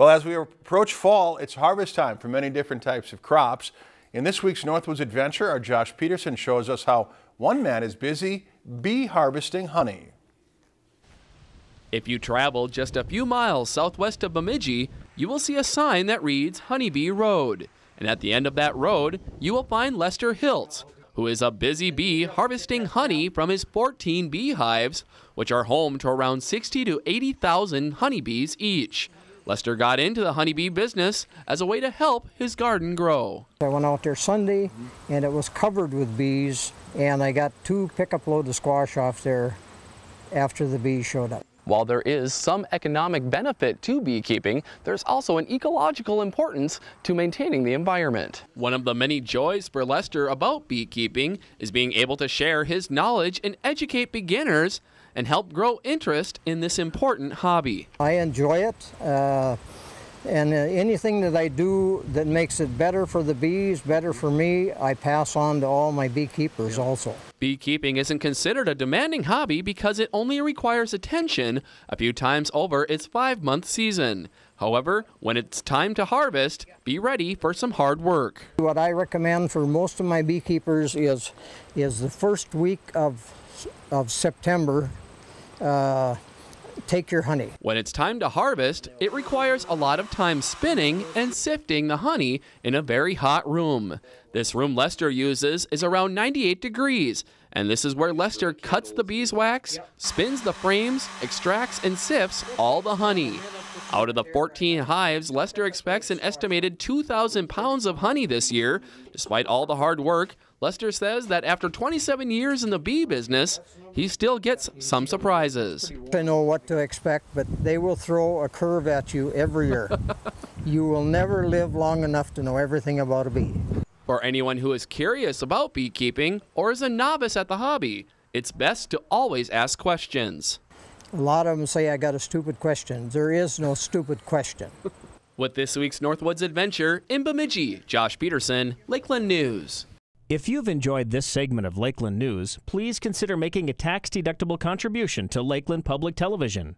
Well, as we approach fall, it's harvest time for many different types of crops. In this week's Northwoods Adventure, our Josh Peterson shows us how one man is busy bee harvesting honey. If you travel just a few miles southwest of Bemidji, you will see a sign that reads Honeybee Road. And at the end of that road, you will find Lester Hiltz, who is a busy bee harvesting honey from his 14 beehives, which are home to around 60 to 80,000 honeybees each. Lester got into the honeybee business as a way to help his garden grow. I went out there Sunday and it was covered with bees and I got two pickup load of squash off there after the bees showed up. While there is some economic benefit to beekeeping, there's also an ecological importance to maintaining the environment. One of the many joys for Lester about beekeeping is being able to share his knowledge and educate beginners and help grow interest in this important hobby. I enjoy it. Uh, and uh, anything that I do that makes it better for the bees, better for me, I pass on to all my beekeepers yeah. also. Beekeeping isn't considered a demanding hobby because it only requires attention a few times over its five month season. However, when it's time to harvest, be ready for some hard work. What I recommend for most of my beekeepers is, is the first week of of September, uh, take your honey. When it's time to harvest, it requires a lot of time spinning and sifting the honey in a very hot room. This room Lester uses is around 98 degrees, and this is where Lester cuts the beeswax, spins the frames, extracts, and sifts all the honey. Out of the 14 hives, Lester expects an estimated 2,000 pounds of honey this year. Despite all the hard work, Lester says that after 27 years in the bee business, he still gets some surprises. I know what to expect, but they will throw a curve at you every year. you will never live long enough to know everything about a bee. For anyone who is curious about beekeeping or is a novice at the hobby, it's best to always ask questions. A lot of them say I got a stupid question. There is no stupid question. With this week's Northwoods Adventure in Bemidji, Josh Peterson, Lakeland News. If you've enjoyed this segment of Lakeland News, please consider making a tax-deductible contribution to Lakeland Public Television.